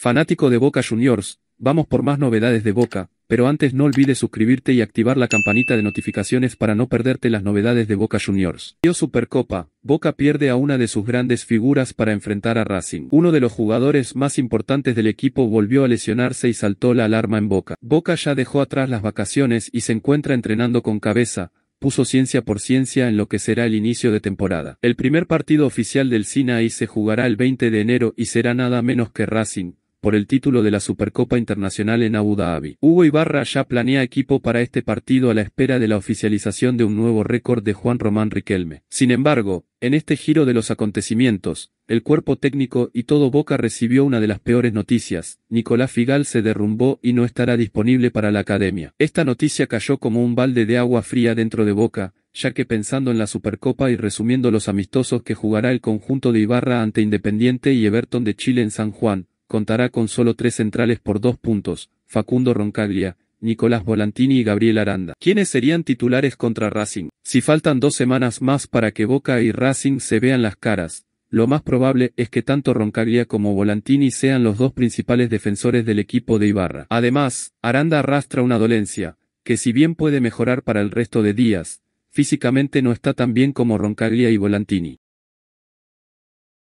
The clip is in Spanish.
Fanático de Boca Juniors, vamos por más novedades de Boca, pero antes no olvides suscribirte y activar la campanita de notificaciones para no perderte las novedades de Boca Juniors. Dio Supercopa, Boca pierde a una de sus grandes figuras para enfrentar a Racing. Uno de los jugadores más importantes del equipo volvió a lesionarse y saltó la alarma en Boca. Boca ya dejó atrás las vacaciones y se encuentra entrenando con cabeza, puso ciencia por ciencia en lo que será el inicio de temporada. El primer partido oficial del Sinaí se jugará el 20 de enero y será nada menos que Racing, por el título de la Supercopa Internacional en Abu Dhabi. Hugo Ibarra ya planea equipo para este partido a la espera de la oficialización de un nuevo récord de Juan Román Riquelme. Sin embargo, en este giro de los acontecimientos, el cuerpo técnico y todo Boca recibió una de las peores noticias, Nicolás Figal se derrumbó y no estará disponible para la academia. Esta noticia cayó como un balde de agua fría dentro de Boca, ya que pensando en la Supercopa y resumiendo los amistosos que jugará el conjunto de Ibarra ante Independiente y Everton de Chile en San Juan, contará con solo tres centrales por dos puntos, Facundo Roncaglia, Nicolás Volantini y Gabriel Aranda. ¿Quiénes serían titulares contra Racing? Si faltan dos semanas más para que Boca y Racing se vean las caras, lo más probable es que tanto Roncaglia como Volantini sean los dos principales defensores del equipo de Ibarra. Además, Aranda arrastra una dolencia, que si bien puede mejorar para el resto de días, físicamente no está tan bien como Roncaglia y Volantini.